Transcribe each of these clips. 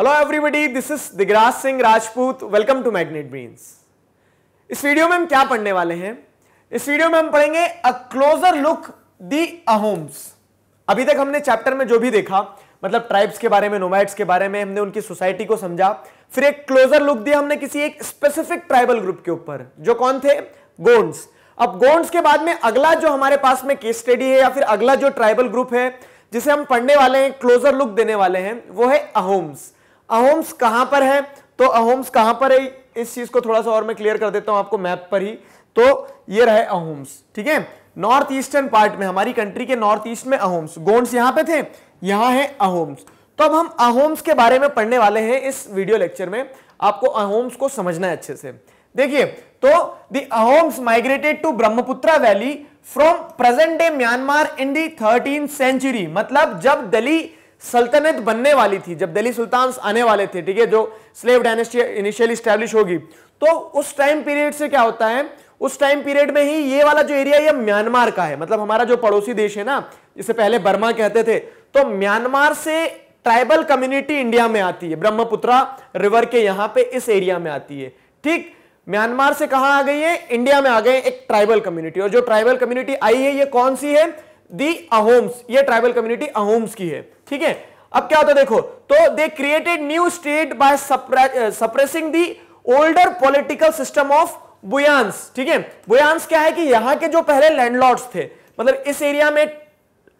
hello everybody this is Digraj Singh Rajput welcome to Magnet Brains इस video में हम क्या पढ़ने वाले हैं इस वीडियो में हम पढ़ेंगे a closer look the Ahoms अभी तक हमने चैप्टर में जो भी देखा मतलब ट्राइब्स के बारे में नोमैड्स के बारे में हमने उनकी सोसाइटी को समझा फिर एक क्लोजर लुक दिया हमने किसी एक स्पेसिफिक ट्राइबल ग्रुप के ऊपर जो कौन थे गोन्ड्स अब गोन्ड्स के बाद में अगला जो हमारे पास में केस स्टडी है या फिर अगला जो ट्राइबल ग्रुप है जिसे हम पढ़ने वाले हैं क्लोजर लुक देने वाले हैं वो है अहोम्स अहोम्स कहां पर है तो अहोम्स कहां पर है इस चीज को थोड़ा सा और मैं क्लियर कर देता हूं आपको मैप पर ही तो ये रहे अहोम्स ठीक है नॉर्थ ईस्टर्न पार्ट में हमारी कंट्री के नॉर्थ ईस्ट में अहोम्स गोंड्स यहां पे थे यहां है अहोम्स तो अब हम अहोम्स के बारे में पढ़ने वाले हैं इस वीडियो लेक्चर में आपको अहोम्स को समझना है अच्छे से देखिए तो the Ahoms migrated to Brahmaputra valley from present day Myanmar in the thirteen century मतलब जब दिल्ली सल्तनत बनने वाली थी जब दिल्ली सुल्तान आने वाले थे ठीक है जो स्लेव डायनेस्टी इनिशियली स्टैब्लिश होगी तो उस टाइम पीरियड से क्या होता है उस टाइम पीरियड में ही ये वाला जो एरिया ये म्यांमार का है मतलब हमारा जो पड़ोसी देश है ना जिसे पहले बर्मा कहते थे तो म्यांमार से ट्राइबल कम्युनिटी इंडिया में आती है ब्रह्मपुत्रा रिवर के यहां पे इस एरिया में आती है ठीक म्यांमार से कहा आ गई है इंडिया में आ गए एक ट्राइबल कम्युनिटी और जो ट्राइबल कम्युनिटी आई है ये कौन सी है दी अहोम्स ये ट्राइबल कम्युनिटी अहोम्स की है ठीक है अब क्या होता है देखो तो they created new state by suppressing the older political system of Bhuyans ठीक है बुयांस क्या है कि यहां के जो पहले लैंडलॉर्ड्स थे मतलब इस एरिया में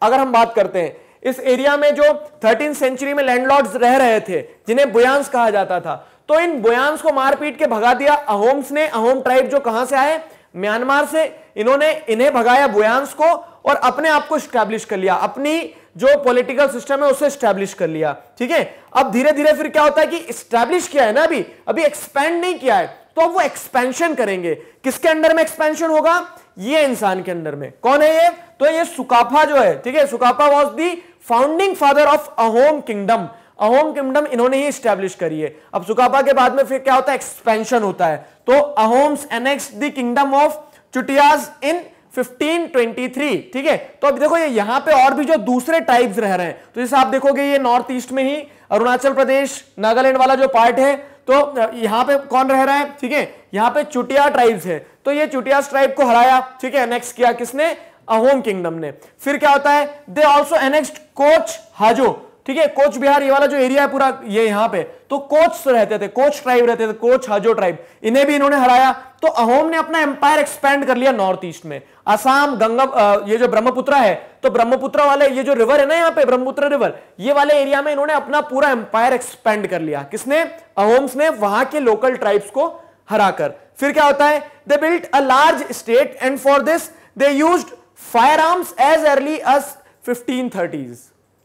अगर हम बात करते हैं इस एरिया में जो थर्टीन सेंचुरी में लैंडलॉर्ड्स रह रहे थे जिन्हें बुयांस कहा जाता था तो इन बुयांस को मारपीट के भगा दिया अहोम्स ने अहोम ट्राइब जो कहां से आए म्यांमार से इन्होंने इन्हें भगाया बुयांस को और अपने आप को स्टैब्लिश कर लिया अपनी जो पॉलिटिकल सिस्टम है उसे स्टैब्लिश कर लिया ठीक है अब धीरे धीरे फिर क्या होता है कि स्टैब्लिश किया है ना अभी अभी एक्सपेंड नहीं किया है तो अब वो एक्सपेंशन करेंगे किसके अंडर में एक्सपेंशन होगा ये इंसान के अंदर में कौन है ये तो ये सुकाफा जो है ठीक है Sukaphaa was the founding father of Ahom kingdom Ahom kingdom इन्होंने ही स्टैब्लिश करी है अब सुकापा के बाद में फिर क्या होता है एक्सपेंशन होता है तो Ahoms annex the kingdom of Chutiyas in 1523 ठीक है तो अब देखो ये यहां पे और भी जो दूसरे टाइप्स रह रहे हैं तो जैसे आप देखोगे ये नॉर्थ ईस्ट में ही अरुणाचल प्रदेश नागालैंड वाला जो पार्ट है तो यहां पे कौन रह रहा है ठीक है यहां पे चुटिया ट्राइब्स है तो ये चुटिया ट्राइब को हराया ठीक है एनेक्स किया किसने अहोम किंगडम ने फिर क्या होता है दे ऑल्सो एनेक्स्ट कोच हाजो ठीक है कोच बिहार ये वाला जो एरिया है पूरा ये यहां पे तो कोच रहते थे कोच ट्राइब रहते थे कोच हाजो ट्राइब इन्हें भी इन्होंने हराया तो अहोम ने अपना एम्पायर एक्सपेंड कर लिया नॉर्थ ईस्ट में असम गंगा ये जो ब्रह्मपुत्र है तो ब्रह्मपुत्र वाले ये जो रिवर है ना यहाँ पे ब्रह्मपुत्र रिवर ये वाले एरिया में इन्होंने अपना पूरा एम्पायर एक्सपेंड कर लिया किसने अहोम्स ने वहां के लोकल ट्राइब्स को हराकर फिर क्या होता है they built a large state and for this they use fire arms as early as fifteen thirties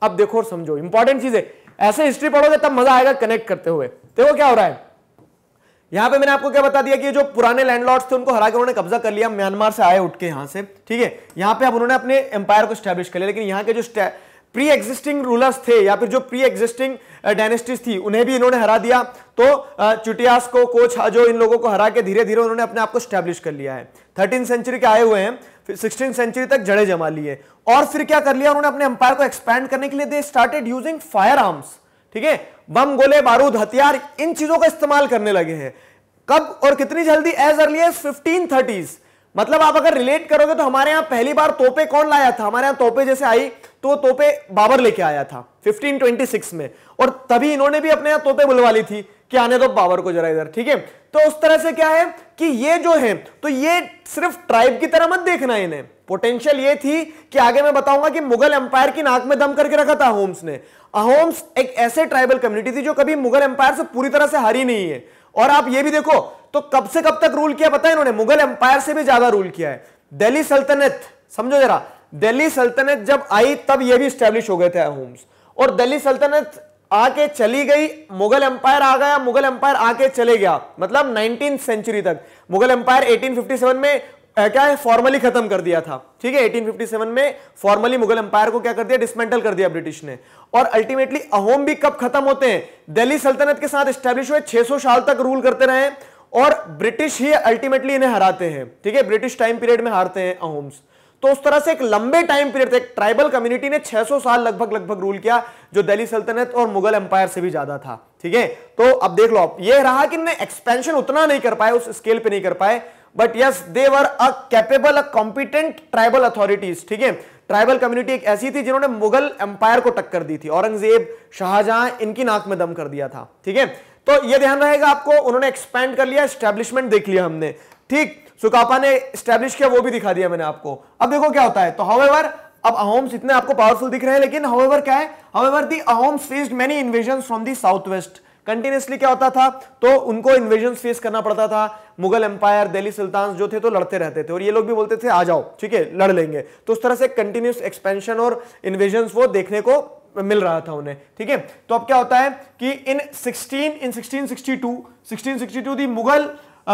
अब देखो और समझो इंपॉर्टेंट चीज है ऐसे हिस्ट्री पढ़ोगे तब मजा आएगा कनेक्ट करते हुए देखो क्या हो रहा है यहां पे मैंने आपको क्या बता दिया कि जो पुराने लैंडलॉर्ड्स थे उनको हरा के उन्होंने कब्जा कर लिया म्यांमार से आए उठ के यहां से ठीक है यहां पे अब उन्होंने अपने एम्पायर को स्टैब्लिश कर लिया लेकिन यहाँ के जो प्री एग्जिस्टिंग रूलर्स थे या फिर जो प्री एग्जिस्टिंग डायनेस्टीज थी उन्हें भी इन्होंने हरा दिया तो uh, चुटियास को कोच जो इन लोगों को हरा के धीरे धीरे उन्होंने अपने आप को स्टैब्लिश कर लिया है थर्टीन सेंचुरी के आए हुए हैं सिक्सटीन सेंचुरी तक जड़े जमा लिए और फिर क्या कर लिया उन्होंने अपने अंपायर को एक्सपैंड करने के लिए they started using fire arms ठीक है बम गोले बारूद हथियार इन चीजों का इस्तेमाल करने लगे हैं कब और कितनी जल्दी as early as fifteen thirties मतलब आप अगर रिलेट करोगे तो हमारे यहाँ पहली बार तोपे कौन लाया था हमारे यहां तोपे जैसे आई तो तोपे बाबर लेके आया था 1526 में और तभी इन्होंने भी अपने यहां तोपे बुलवा ली थी कि आने दो बाबर को जरा इधर ठीक है तो उस तरह से क्या है कि ये जो है तो ये सिर्फ ट्राइब की तरह मत देखना इन्हें पोटेंशियल ये थी कि आगे मैं बताऊंगा कि मुगल एम्पायर की नाक में दम करके रखा था होम्स ने अहोम्स एक ऐसे ट्राइबल कम्युनिटी थी जो कभी मुगल एम्पायर से पूरी तरह से हारी नहीं है और आप ये भी देखो तो कब से कब तक रूल किया पता है इन्होंने मुगल एम्पायर से भी ज्यादा रूल किया है दिल्ली सल्तनत समझो जरा दिल्ली सल्तनत जब आई तब ये भी स्टैब्लिश हो गए थे होम्स और दिल्ली सल्तनत आके चली गई मुगल एम्पायर आ गया मुगल एम्पायर आके चले गया मतलब नाइनटीन सेंचुरी तक मुगल एम्पायर एटीन में क्या है फॉर्मली खत्म कर दिया था ठीक है 1857 में फॉर्मली मुगल एम्पायर को क्या कर दिया डिसमेंटल कर दिया ब्रिटिश ने और अल्टीमेटली अहोम भी कब खत्म होते हैं दिल्ली सल्तनत के साथ स्टैब्लिश हुए 600 साल तक रूल करते रहे और ब्रिटिश ही अल्टीमेटली इन्हें हराते हैं ठीक है ब्रिटिश टाइम पीरियड में हारते हैं अहोम्स तो उस तरह से एक लंबे टाइम पीरियड तक ट्राइबल कम्युनिटी ने 600 साल लगभग लगभग रूल किया जो दिल्ली सल्तनत और मुगल एम्पायर से भी ज्यादा था ठीक है तो अब देख लो आप ये रहा कि एक्सपेंशन उतना नहीं कर पाए उस स्केल पे नहीं कर पाए but yes they were a capable a competent tribal authorities ठीक है ट्राइबल कम्युनिटी एक ऐसी थी जिन्होंने मुगल एम्पायर को टक्कर दी थी औरंगजेब शाहजहां इनकी नाक में दम कर दिया था ठीक है तो ये ध्यान रहेगा आपको उन्होंने एक्सपेंड कर लिया एस्टेब्लिशमेंट देख लिया हमने ठीक सुकापा ने स्टैब्लिश किया वो भी दिखा दिया मैंने आपको अब देखो क्या होता है तो हाउएवर अब अहोम्स इतने आपको पावरफुल दिख रहे हैं लेकिन हाउएवर क्या है however the Ahoms faced many invasion from the south west continuously क्या होता था तो उनको इन्वेजन फेस करना पड़ता था मुगल एम्पायर दिल्ली सुल्तान जो थे तो लड़ते रहते थे और ये लोग भी बोलते थे आ जाओ ठीक है लड़ लेंगे तो उस तरह से कंटिन्यूस एक्सपेंशन और इन्वेजन वो देखने को मिल रहा था उन्हें ठीक है तो अब क्या होता है कि in 16 in 1662 1662 the Mughal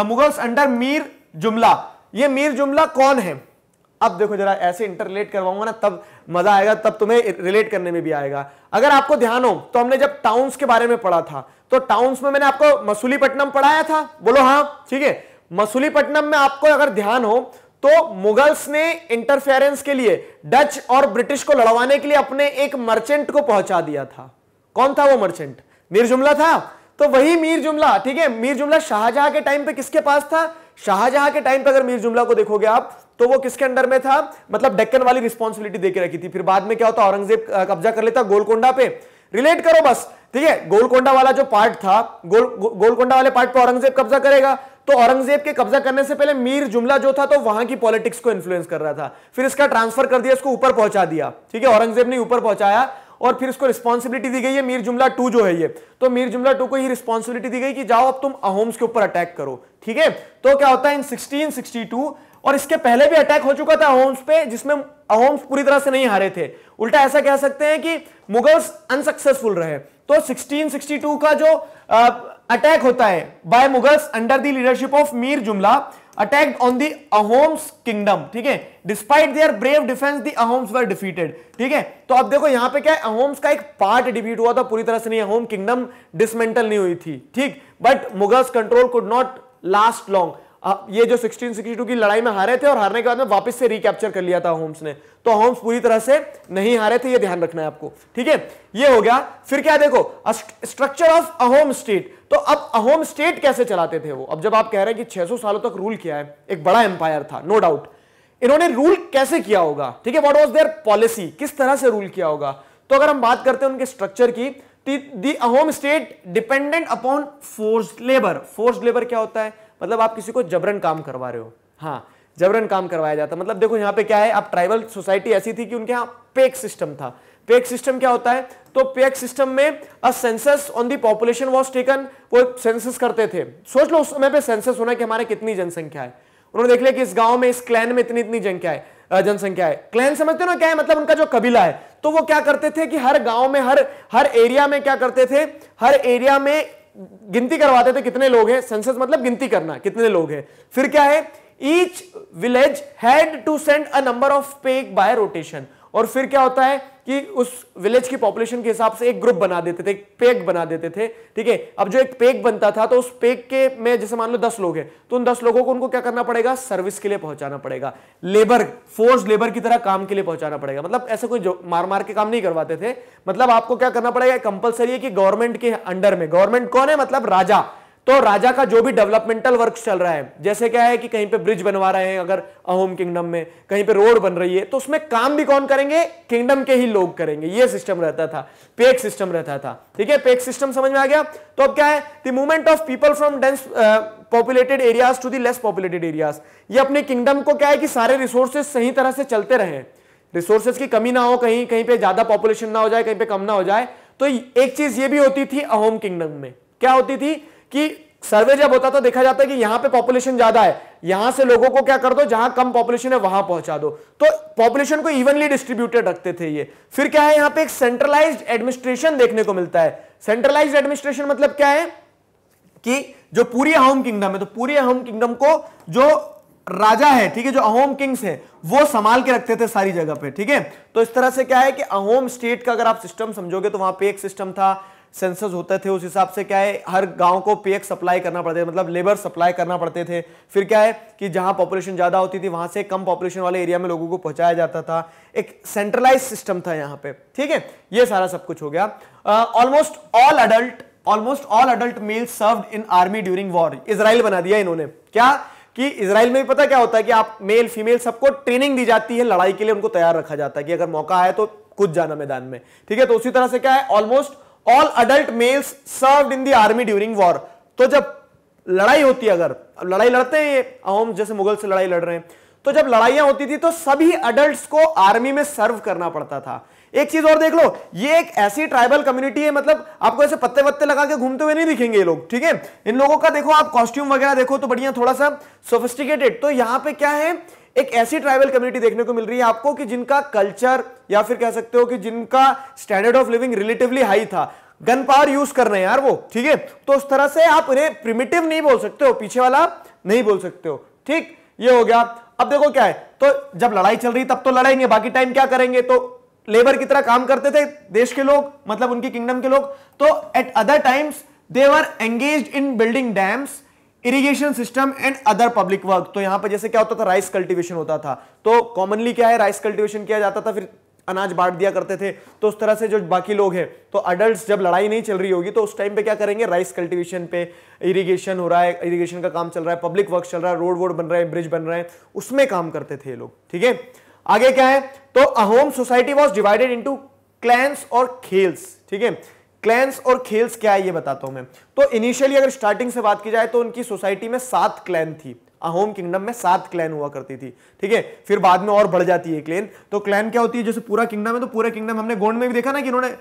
Mughals under Mir Jumla ये मीर जुमला कौन है अब देखो जरा ऐसे इंटरलेट करवाऊंगा ना तब मजा आएगा तब तुम्हें रिलेट करने में भी आएगा अगर आपको ध्यान हो तो हमने जब टाउन्स के बारे में पढ़ा था तो टाउन्स में मैंने आपको मसूलीपट्टनम पढ़ाया था बोलो हाँ ठीक है मसूलीपट्टनम में आपको अगर ध्यान हो तो मुगल्स ने इंटरफेरेंस के लिए डच और ब्रिटिश को लड़वाने के लिए अपने एक मर्चेंट को पहुंचा दिया था कौन था वो मर्चेंट मीर जुमला था तो वही मीर जुमला ठीक है मीर जुमला शाहजहां के टाइम पे किसके पास था शाहजहां के टाइम पर अगर मीर जुमला को देखोगे आप तो वो किसके अंडर में था मतलब डेक्कन वाली रिस्पॉन्सिबिलिटी देकर रखी थी फिर बाद में क्या होता औरंगजेब कब्जा कर लेता गोलकोंडा पे रिलेट करो बस ठीक है गोलकोंडा वाला जो पार्ट था गोल गो, गोलकोंडा वाले पार्ट पे औरंगजेब कब्जा करेगा तो औरंगजेब के कब्जा करने से पहले मीर जुमला जो था तो वहां की पॉलिटिक्स को इन्फ्लुएंस कर रहा था फिर इसका ट्रांसफर कर दिया इसको ऊपर पहुंचा दिया ठीक है औरंगजेब ने ऊपर पहुंचाया और फिर इसको रिस्पॉन्सिबिलिटी दी गई है मीर जुमला टू जो है ये तो मीर जुमला टू को ही रिस्पॉन्सिबिलिटी दी गई कि जाओ अब तुम अहोम्स के ऊपर अटैक करो ठीक है तो क्या होता है इन सिक्सटीन सिक्सटी टू और इसके पहले भी अटैक हो चुका था अहोम्स पे जिसमें अहोम्स पूरी तरह से नहीं हारे थे उल्टा ऐसा कह सकते हैं कि मुगल्स अनसक्सेसफुल रहे तो 1662 का जो अटैक होता है by Mughals under the leadership of Mir Jumla attack on the Ahoms kingdom ठीक है despite their brave defence the Ahoms were defeated ठीक है तो अब देखो यहां पे क्या है अहोम्स का एक पार्ट डिफीट हुआ था पूरी तरह से नहीं अहोम किंगडम डिसमेंटल नहीं हुई थी ठीक but Mughals control could not last long ये जो 1662 की लड़ाई में हारे थे और हारने के बाद में वापस से रिकैप्चर कर लिया था होम्स ने तो होम्स पूरी तरह से नहीं हारे थे ये ध्यान रखना है आपको ठीक है ये हो गया फिर क्या देखो स्ट्रक्चर ऑफ अहोम स्टेट तो अब अहोम स्टेट कैसे चलाते थे वो अब जब आप कह रहे हैं कि 600 सालों तक रूल किया है एक बड़ा एम्पायर था नो डाउट इन्होंने रूल कैसे किया होगा ठीक है व्हाट वाज देयर पॉलिसी किस तरह से रूल किया होगा तो अगर हम बात करते हैं उनके स्ट्रक्चर की the Ahom state dependent upon force labour force labour क्या होता है मतलब आप किसी को जबरन काम करवा रहे हो हाँ जबरन काम करवाया जाता मतलब देखो यहां पे क्या है आप ट्राइबल सोसाइटी ऐसी थी कि उनके यहां पेक सिस्टम था पेक सिस्टम क्या होता है तो पेक सिस्टम में a census on the population was taken वो सेंसस करते थे सोच लो उस समय पे सेंसस होना कि हमारे कितनी जनसंख्या है उन्होंने देख लिया कि इस गांव में इस क्लैन में इतनी इतनी जनख्या है जनसंख्या है क्लैन समझते हो ना क्या है मतलब उनका जो कबीला है तो वो क्या करते थे कि हर गांव में हर हर एरिया में क्या करते थे हर एरिया में गिनती करवाते थे कितने लोग हैं सेंसस मतलब गिनती करना कितने लोग हैं फिर क्या है each village had to send a number of paik by rotation और फिर क्या होता है कि उस विलेज की पॉपुलेशन के हिसाब से एक ग्रुप बना देते थे एक पेक बना देते थे ठीक है अब जो एक पेक बनता था तो उस पेक के में जैसे मान लो दस लोग हैं तो उन दस लोगों को उनको क्या करना पड़ेगा सर्विस के लिए पहुंचाना पड़ेगा लेबर फोर्स लेबर की तरह काम के लिए पहुंचाना पड़ेगा मतलब ऐसे कोई मार मार के काम नहीं करवाते थे मतलब आपको क्या करना पड़ेगा कंपलसरी है कि गवर्नमेंट के अंडर में गवर्नमेंट कौन है मतलब राजा तो राजा का जो भी डेवलपमेंटल वर्क चल रहा है जैसे क्या है कि कहीं पे ब्रिज बनवा रहे हैं अगर अहोम किंगडम में कहीं पे रोड बन रही है तो उसमें काम भी कौन करेंगे किंगडम के ही लोग करेंगे ये सिस्टम रहता था पेक सिस्टम रहता था ठीक है पेक सिस्टम समझ में आ गया तो अब क्या है the movement of people from dense populated areas to the less populated areas ये अपने किंगडम को क्या है कि सारे रिसोर्सेज सही तरह से चलते रहे रिसोर्सेज की कमी ना हो कहीं कहीं पे ज्यादा पॉपुलेशन ना हो जाए कहीं पे कम ना हो जाए तो एक चीज ये भी होती थी अहोम किंगडम में क्या होती थी कि सर्वे जब होता तो देखा जाता है कि यहां पे पॉपुलेशन ज्यादा है यहां से लोगों को क्या कर दो जहां कम पॉपुलेशन है वहां पहुंचा दो तो पॉपुलेशन को इवनली डिस्ट्रीब्यूटेड रखते थे ये फिर क्या है यहां पे एक सेंट्रलाइज्ड एडमिनिस्ट्रेशन देखने को मिलता है सेंट्रलाइज्ड एडमिनिस्ट्रेशन मतलब क्या है कि जो पूरी अहोम किंगडम है तो पूरी अहोम किंगडम को जो राजा है ठीक है जो अहोम किंग्स है वो संभाल के रखते थे सारी जगह पे ठीक है तो इस तरह से क्या है कि अहोम स्टेट का अगर आप सिस्टम समझोगे तो वहां पे एक सिस्टम था सेंसस होते थे उस हिसाब से क्या है हर गांव को पेयक सप्लाई करना पड़ता था मतलब लेबर सप्लाई करना पड़ते थे फिर क्या है कि जहां पॉपुलेशन ज़्यादा होती थी वहां से कम पॉपुलेशन वाले एरिया में लोगों को पहुंचाया जाता था एक सेंट्रलाइज सिस्टम था यहाँ पे ठीक है ये सारा सब कुछ हो गया almost all adult almost all adult male serve in army during war Israel बना दिया इन्होंने क्या कि इसराइल में पता क्या होता है कि आप मेल फीमेल सबको ट्रेनिंग दी जाती है लड़ाई के लिए उनको तैयार रखा जाता है कि अगर मौका आए तो कुछ जाना मैदान में ठीक है तो उसी तरह से क्या है almost all adult males serve in the army during war तो जब लड़ाई होती है अगर अब लड़ाई लड़ते हैं ये अहोम जैसे मुगल से लड़ाई लड़ रहे हैं तो जब लड़ाइयां होती थी तो सभी अडल्ट को आर्मी में सर्व करना पड़ता था एक चीज और देख लो ये एक ऐसी ट्राइबल कम्युनिटी है मतलब आपको ऐसे पत्ते वत्ते लगा के घूमते हुए नहीं दिखेंगे ये लोग ठीक है इन लोगों का देखो आप कॉस्ट्यूम वगैरह देखो तो बढ़िया थोड़ा सा सोफिस्टिकेटेड तो यहां पे क्या है एक ऐसी ट्राइबल कम्युनिटी देखने को मिल रही है आपको कि जिनका कल्चर या फिर कह सकते हो कि जिनका standard of living relatively high था गन पावर यूज कर रहे हैं यार वो ठीक है तो उस तरह से आप उन्हें प्रिमिटिव नहीं बोल सकते हो पीछे वाला नहीं बोल सकते हो ठीक ये हो गया अब देखो क्या है तो जब लड़ाई चल रही तब तो लड़ेंगे बाकी टाइम क्या करेंगे तो लेबर की तरह काम करते थे देश के लोग मतलब उनकी किंगडम के लोग तो at other times they were engage in building dams irrigation system and other public work तो यहां पर जैसे क्या होता था राइस कल्टिवेशन होता था तो कॉमनली क्या है राइस कल्टिवेशन किया जाता था फिर अनाज बांट दिया करते थे तो उस तरह से जो बाकी लोग हैं तो अडल्ट जब लड़ाई नहीं चल रही होगी तो उस टाइम पे क्या करेंगे राइस कल्टिवेशन पे इरिगेशन हो रहा है इरिगेशन का काम चल रहा है पब्लिक वर्क चल रहा है रोड वोड बन रहे हैं ब्रिज बन रहे हैं उसमें काम करते थे लोग ठीक है आगे क्या है तो Ahom society was divided into clans और खेल्स ठीक है क्लैंस और खेल्स क्या है ये बताता हूं मैं तो इनिशियली अगर स्टार्टिंग से बात की जाए तो उनकी सोसाइटी में सात क्लैन थी अहोम किंगडम में सात क्लैन हुआ करती थी ठीक है फिर बाद में और बढ़ जाती है क्लैन तो क्लैन क्या होती है जैसे पूरा किंगडम है तो पूरा किंगडम हमने गोंड में भी देखा ना कि इन्होंने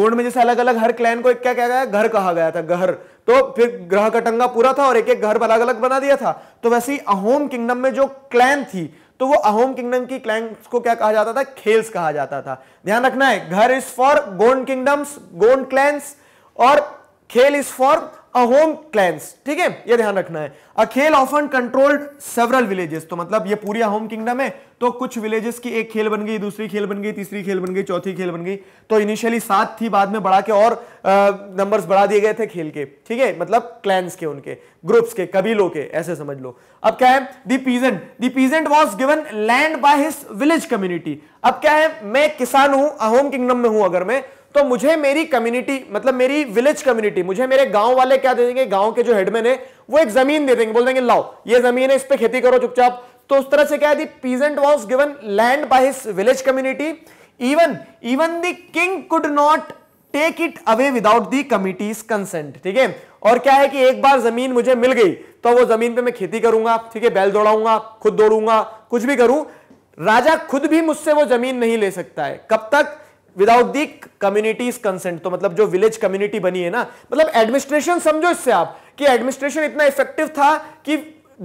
गोंड में जैसे अलग अलग हर क्लैन को एक क्या क्या गया घर कहा गया था घर तो फिर ग्रह कटंगा पूरा था और एक एक घर अलग अलग बना दिया था तो वैसे ही अहोम किंगडम में जो क्लैन थी तो वो अहोम किंगडम की क्लैंग्स को क्या कहा जाता था खेल्स कहा जाता था ध्यान रखना है घर is for Gond kingdoms Gond clans और khel is for home clans ठीक है ये ध्यान रखना है अ अखेल ऑफन कंट्रोल्ड सेवरल विलेजेस तो मतलब ये पूरी होम किंगडम है तो कुछ विलेजेस की एक खेल बन गई दूसरी खेल बन गई तीसरी खेल बन गई चौथी खेल बन गई तो इनिशियली सात थी बाद में बढ़ा के और नंबर्स बढ़ा दिए गए थे खेल के ठीक है मतलब क्लैंस के उनके ग्रुप्स के कबीलों के ऐसे समझ लो अब क्या है the peasant the peasant was given land by his village community अब क्या है मैं किसान हूं होम किंगडम में हूं अगर मैं तो मुझे मेरी कम्युनिटी मतलब मेरी विलेज कम्युनिटी मुझे मेरे गांव वाले क्या दे देंगे गांव के जो हेडमैन है वो एक जमीन दे देंगे बोल देंगे लाओ ये जमीन है इस पर खेती करो चुपचाप तो उस तरह से क्या है peasant was given land by his village community even even the king could not take it away without the committee's consent ठीक है और क्या है कि एक बार जमीन मुझे मिल गई तो वो जमीन पे मैं खेती करूंगा ठीक है बैल दौड़ाऊंगा खुद दौड़ूंगा कुछ भी करूं राजा खुद भी मुझसे वो जमीन नहीं ले सकता है कब तक विदाउट दी कम्युनिटीज कंसेंट तो मतलब जो विलेज कम्युनिटी बनी है ना मतलब एडमिनिस्ट्रेशन समझो इससे आप कि एडमिनिस्ट्रेशन इतना इफेक्टिव था कि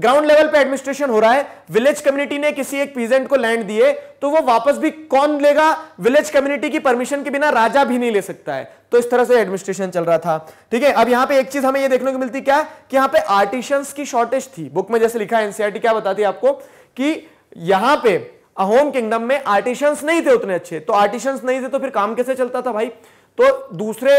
ग्राउंड लेवल पे एडमिनिस्ट्रेशन हो रहा है विलेज कम्युनिटी ने किसी एक पीजेंट को लैंड दिए तो वो वापस भी कौन लेगा विलेज कम्युनिटी की परमिशन के बिना राजा भी नहीं ले सकता है तो इस तरह से एडमिनिस्ट्रेशन चल रहा था ठीक है अब यहां पे एक चीज हमें ये देखने को मिलती क्या कि यहां पे आर्टिशंस की शॉर्टेज थी बुक में जैसे लिखा है एनसीआरटी e क्या बताती है आपको कि यहां पर अहोम किंगडम में आर्टिशंस नहीं थे उतने अच्छे तो आर्टिशंस नहीं थे तो फिर काम कैसे चलता था भाई तो दूसरे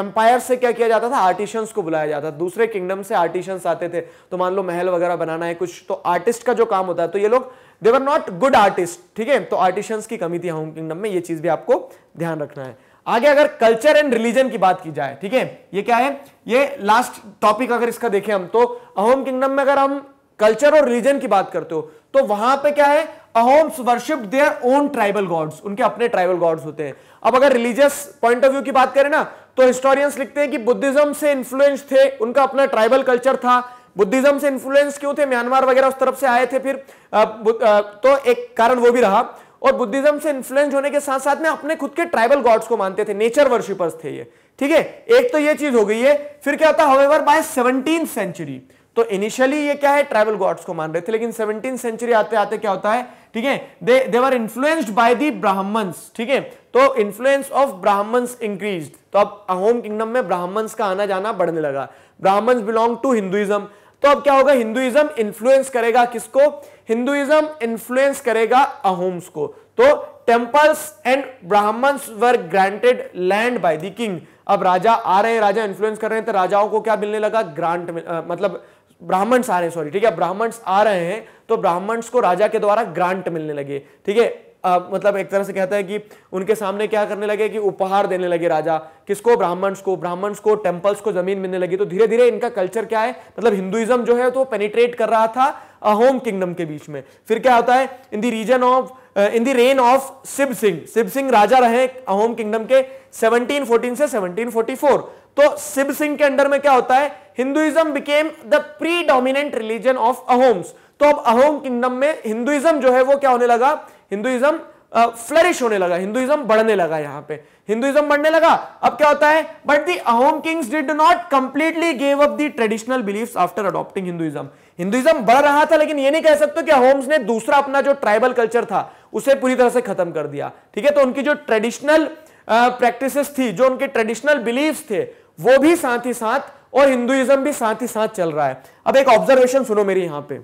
एम्पायर से क्या किया जाता था आर्टिशंस को बुलाया जाता था दूसरे किंगडम से आर्टिशंस आते थे तो मान लो महल वगैरह बनाना है कुछ तो आर्टिस्ट का जो काम होता है तो ये लोग they were not good artist ठीक है तो आर्टिशंस की कमी थी होम किंगडम में ये चीज भी आपको ध्यान रखना है आगे अगर कल्चर एंड रिलीजन की बात की जाए ठीक है ये क्या है ये लास्ट टॉपिक अगर इसका देखें हम तो अहोम किंगडम में अगर हम कल्चर और रिलीजन की बात करते हो तो वहां पे क्या है Ahoms worship their own tribal gods उनके अपने ट्राइबल गॉड्स होते हैं अब अगर रिलीजियस पॉइंट ऑफ व्यू की बात करें ना तो हिस्टोरियंस लिखते हैं कि बुद्धिज्म से इन्फ्लुएंस थे उनका अपना ट्राइबल कल्चर था बुद्धिज्म से इन्फ्लुएंस क्यों थे म्यांमार वगैरह उस तरफ से आए थे फिर आ, आ, तो एक कारण वो भी रहा और बुद्धिज्म से इन्फ्लुएंस होने के साथ साथ में अपने खुद के ट्राइबल गॉड्स को मानते थे नेचर वर्शिपर्स थे ये ठीक है एक तो ये चीज हो गई है फिर क्या होता है बाय सेवनटीन सेंचुरी तो इनिशियली ये क्या है ट्राइबल गॉड्स को मान रहे थे लेकिन सेवनटीन सेंचुरी आते आते क्या होता है ठीक है they are influenced by the Brahmins ठीक है तो इन्फ्लुएंस ऑफ ब्राह्मण्स इंक्रीज्ड तो अब अहोम किंगडम में ब्राह्मण्स का आना जाना बढ़ने लगा ब्राह्मण्स बिलोंग टू हिंदुइज्म तो अब क्या होगा हिंदुइज्म इन्फ्लुएंस करेगा किसको हिंदुइज्म इन्फ्लुएंस करेगा अहोम्स को तो temples and Brahmins were granted land by the king अब राजा आ रहे हैं राजा इन्फ्लुएंस कर रहे हैं तो राजाओं को क्या मिलने लगा ग्रांट मतलब ब्राह्मण्स आ रहे हैं सॉरी ठीक है ब्राह्मण्स आ रहे हैं तो ब्राह्मण्स को राजा के द्वारा ग्रांट मिलने लगे ठीक है मतलब एक तरह से कहता है कि उनके सामने क्या करने लगे कि उपहार देने लगे राजा किसको ब्राह्मण्स को ब्राह्मण्स को टेम्पल्स को जमीन मिलने लगी तो धीरे धीरे इनका कल्चर क्या है मतलब हिंदुइज्म जो है तो पेनिट्रेट कर रहा था अहोम किंगडम के बीच में फिर क्या होता है in the region of in the reign of Shiv Singh Shiv Singh राजा रहे अहोम किंगडम के 1714 से 1744 तो शिव सिंह के अंडर में क्या होता है Hinduism became the predominant religion of Ahoms तो अब अहोम किंगडम में हिंदुइज्म जो है वो क्या होने लगा हिंदुइज्म फ्लरिश होने लगा हिंदुइज्म बढ़ने लगा यहां पे हिंदुइज्म बढ़ने लगा अब क्या होता है but the Ahom kings did not completely gave up the traditional belief after adopting Hinduism Hinduism बढ़ रहा था लेकिन ये नहीं कह सकते कि अहोम्स ने दूसरा अपना जो ट्राइबल कल्चर था उसे पूरी तरह से खत्म कर दिया ठीक है तो उनकी जो ट्रेडिशनल प्रैक्टिस थी जो उनके ट्रेडिशनल बिलीव्स थे वो भी साथ ही साथ और हिंदुइज्म भी साथ ही साथ चल रहा है अब एक ऑब्जर्वेशन सुनो मेरी यहां पे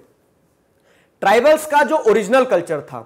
ट्राइबल्स का जो ओरिजिनल कल्चर था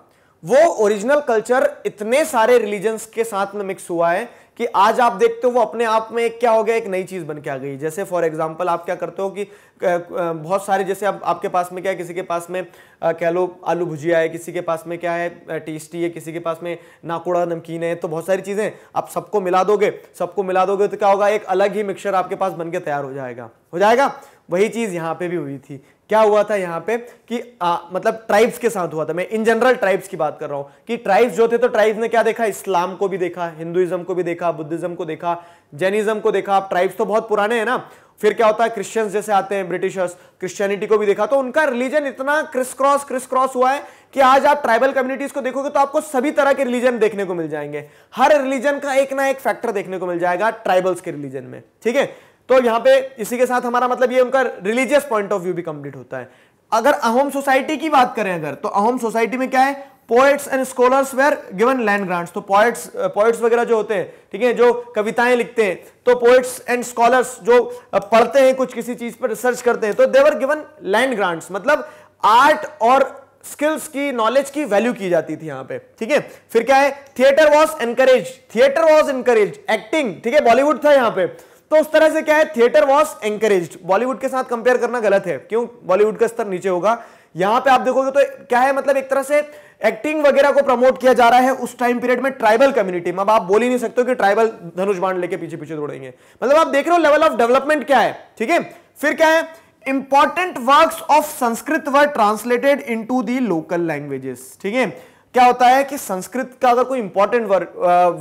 वो ओरिजिनल कल्चर इतने सारे रिलीजन्स के साथ में मिक्स हुआ है कि आज आप देखते हो वो अपने आप में एक क्या हो गया एक नई चीज़ बन के आ गई जैसे फॉर एग्जाम्पल आप क्या करते हो कि बहुत सारे जैसे आप, आपके पास में क्या है किसी के पास में कह लो आलू भुजिया है किसी के पास में क्या है टेस्टी है किसी के पास में नाकोड़ा नमकीन है तो बहुत सारी चीज़ें आप सबको मिला दोगे सबको मिला दोगे तो क्या होगा एक अलग ही मिक्सर आपके पास बन के तैयार हो जाएगा हो जाएगा वही चीज़ यहाँ पे भी हुई थी क्या हुआ था यहाँ पे कि आ, मतलब ट्राइब्स के साथ हुआ था मैं इन जनरल ट्राइब्स की बात कर रहा हूँ कि ट्राइब्स जो थे तो ट्राइब्स ने क्या देखा इस्लाम को भी देखा हिंदुइज्म को भी देखा बुद्धिज्म को देखा जैनिज्म को देखा ट्राइब्स तो बहुत पुराने हैं ना फिर क्या होता है क्रिश्चियंस जैसे आते हैं ब्रिटिशर्स क्रिश्चियनिटी को भी देखा तो उनका रिलीजन इतना क्रिस क्रॉस क्रिस क्रॉस हुआ है कि आज आप ट्राइबल कम्युनिटीज को देखोगे तो आपको सभी तरह के रिलीजन देखने को मिल जाएंगे हर रिलीजन का एक ना एक फैक्टर देखने को मिल जाएगा ट्राइबल्स के रिलीजन में ठीक है तो यहां पे इसी के साथ हमारा मतलब ये उनका रिलीजियस पॉइंट ऑफ व्यू भी कंप्लीट होता है अगर अहोम सोसाइटी की बात करें अगर तो अहोम सोसाइटी में क्या है poets and scholars were given land grants तो पोएट्स पोएट्स वगैरह जो होते हैं ठीक है जो कविताएं लिखते हैं तो पोएट्स एंड स्कॉलर्स जो पढ़ते हैं कुछ किसी चीज पर रिसर्च करते हैं तो देवर गिवन लैंड ग्रांट्स मतलब आर्ट और स्किल्स की नॉलेज की वैल्यू की जाती थी यहाँ पे ठीक है फिर क्या है theatre was encourage theatre was encourage acting ठीक है बॉलीवुड था यहाँ पे तो उस तरह से क्या है थिएटर वॉज एंकरेज बॉलीवुड के साथ कंपेयर करना गलत है क्यों बॉलीवुड का स्तर नीचे होगा यहां पे आप देखोगे तो क्या है मतलब एक तरह से एक्टिंग वगैरह को प्रमोट किया जा रहा है उस टाइम पीरियड में ट्राइबल कम्युनिटी में अब आप बोल ही नहीं सकते कि ट्राइबल धनुष बांध लेके पीछे पीछे दौड़ेंगे मतलब आप देख रहे हो लेवल ऑफ डेवलपमेंट क्या है ठीक है फिर क्या है important work of Sanskrit were translated to the local languages ठीक है क्या होता है कि संस्कृत का अगर कोई इंपॉर्टेंट वर्क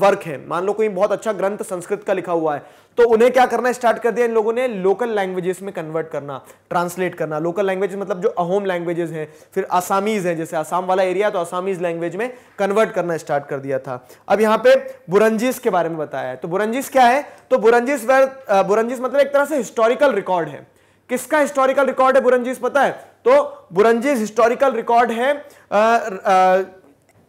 वर्क है मान लो कोई बहुत अच्छा ग्रंथ संस्कृत का लिखा हुआ है तो उन्हें क्या करना स्टार्ट कर दिया इन लोगों ने लोकल लैंग्वेजेस में कन्वर्ट करना ट्रांसलेट करना लोकल लैंग्वेज मतलब जो अहोम लैंग्वेजेस हैं फिर आसामीज हैं जैसे आसाम वाला एरिया तो आसामीज लैंग्वेज में कन्वर्ट करना स्टार्ट कर दिया था अब यहाँ पे बुरंजिस के बारे में बताया है तो बुरंजिस क्या है तो बुरंजिस वर् बुरंजिस मतलब एक तरह से हिस्टोरिकल रिकॉर्ड है किसका हिस्टोरिकल रिकॉर्ड है बुरंजिस पता है तो बुरंजिस हिस्टोरिकल रिकॉर्ड है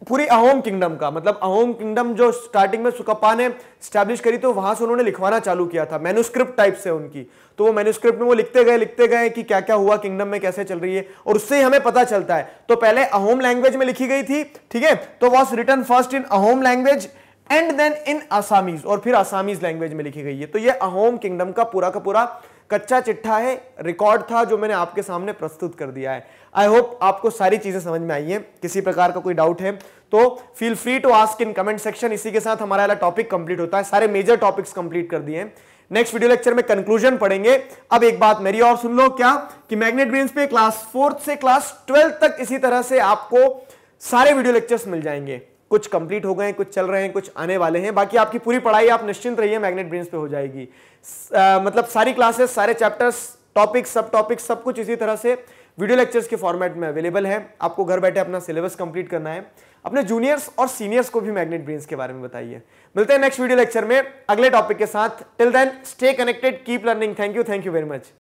पूरी अहोम किंगडम का मतलब अहोम किंगडम जो स्टार्टिंग में सुकप्पा ने स्टैब्लिश करी तो वहां से उन्होंने लिखवाना चालू किया था मेनुस्क्रिप्ट टाइप से उनकी तो वो मेनुस्क्रिप्ट में वो लिखते गए लिखते गए कि क्या क्या हुआ किंगडम में कैसे चल रही है और उससे ही हमें पता चलता है तो पहले अहोम लैंग्वेज में लिखी गई थी ठीक है तो was written first in Ahom language and then in Assamese और फिर आसामीज लैंग्वेज में लिखी गई है तो ये अहोम किंगडम का पूरा का पूरा कच्चा चिट्ठा है रिकॉर्ड था जो मैंने आपके सामने प्रस्तुत कर दिया है आई होप आपको सारी चीजें समझ में आई हैं किसी प्रकार का कोई डाउट है तो feel free to ask in comment section इसी के साथ हमारा टॉपिक कंप्लीट होता है सारे मेजर टॉपिक्स कंप्लीट कर दिए नेक्स्ट वीडियो लेक्चर में कंक्लूजन पढ़ेंगे अब एक बात मेरी और सुन लो क्या कि मैग्नेट ब्रेन्स पे क्लास फोर्थ से क्लास ट्वेल्थ तक इसी तरह से आपको सारे वीडियो लेक्चर्स मिल जाएंगे कुछ कंप्लीट हो गए कुछ चल रहे हैं कुछ आने वाले हैं बाकी आपकी पूरी पढ़ाई आप निश्चिंत रहिए मैग्नेट ब्रेन्स पे हो जाएगी आ, मतलब सारी क्लासेस सारे चैप्टर्स टॉपिक्स सब टॉपिक्स सब कुछ इसी तरह से वीडियो लेक्चर्स के फॉर्मेट में अवेलेबल है आपको घर बैठे अपना सिलेबस कंप्लीट करना है अपने जूनियर्स और सीनियर्स को भी मैग्नेट ब्रेन्स के बारे में बताइए मिलते हैं नेक्स्ट वीडियो लेक्चर में अगले टॉपिक के साथ till then stay connected keep learning thank you thank you very much